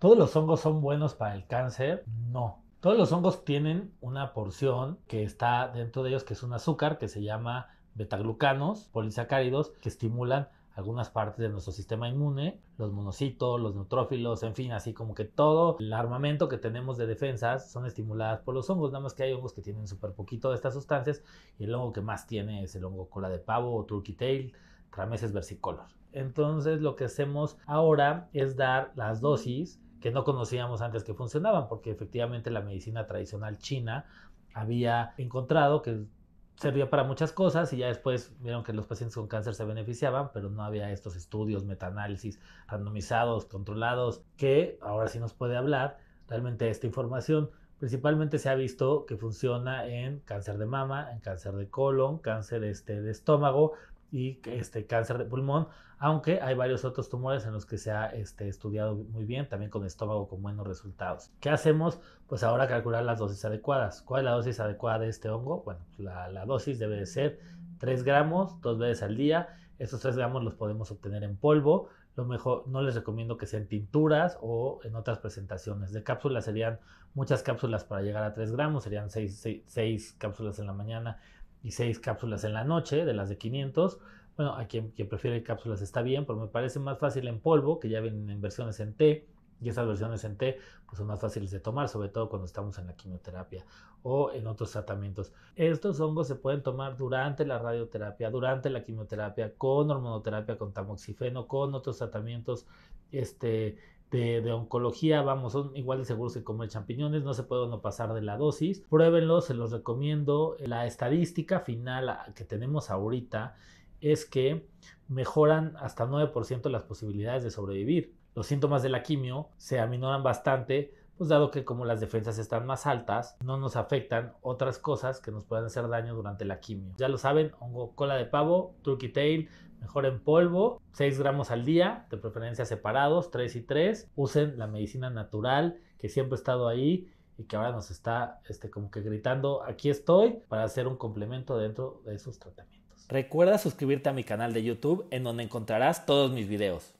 ¿Todos los hongos son buenos para el cáncer? No. Todos los hongos tienen una porción que está dentro de ellos, que es un azúcar, que se llama betaglucanos, polisacáridos, que estimulan algunas partes de nuestro sistema inmune, los monocitos, los neutrófilos, en fin, así como que todo el armamento que tenemos de defensas son estimuladas por los hongos, nada más que hay hongos que tienen súper poquito de estas sustancias y el hongo que más tiene es el hongo cola de pavo o turkey tail, trameses versicolor. Entonces lo que hacemos ahora es dar las dosis que no conocíamos antes que funcionaban, porque efectivamente la medicina tradicional china había encontrado que servía para muchas cosas y ya después vieron que los pacientes con cáncer se beneficiaban, pero no había estos estudios, metaanálisis randomizados, controlados, que ahora sí nos puede hablar realmente esta información. Principalmente se ha visto que funciona en cáncer de mama, en cáncer de colon, cáncer este, de estómago y este, cáncer de pulmón, aunque hay varios otros tumores en los que se ha este, estudiado muy bien, también con estómago con buenos resultados. ¿Qué hacemos? Pues ahora calcular las dosis adecuadas. ¿Cuál es la dosis adecuada de este hongo? Bueno, pues la, la dosis debe de ser 3 gramos dos veces al día. Estos 3 gramos los podemos obtener en polvo mejor no les recomiendo que sean tinturas o en otras presentaciones. De cápsulas serían muchas cápsulas para llegar a 3 gramos, serían 6, cápsulas en la mañana y 6 cápsulas en la noche, de las de 500. Bueno, a quien, quien prefiere cápsulas está bien, pero me parece más fácil en polvo, que ya vienen en versiones en té y esas versiones en té pues son más fáciles de tomar, sobre todo cuando estamos en la quimioterapia o en otros tratamientos. Estos hongos se pueden tomar durante la radioterapia, durante la quimioterapia, con hormonoterapia, con tamoxifeno, con otros tratamientos este, de, oncología, vamos, son igual de seguros que comer champiñones, no se puede no pasar de la dosis. Pruébenlo, se los recomiendo. La estadística final que tenemos ahorita es que mejoran hasta 9% las posibilidades de sobrevivir. Los síntomas de la quimio se aminoran bastante, pues dado que como las defensas están más altas, no nos afectan otras cosas que nos puedan hacer daño durante la quimio. Ya lo saben, hongo cola de pavo, turkey tail, mejor en polvo, 6 gramos al día, de preferencia separados, 3 y 3. Usen la medicina natural que siempre ha estado ahí y que ahora nos está este, como que gritando, aquí estoy, para hacer un complemento dentro de esos tratamientos. Recuerda suscribirte a mi canal de YouTube en donde encontrarás todos mis videos.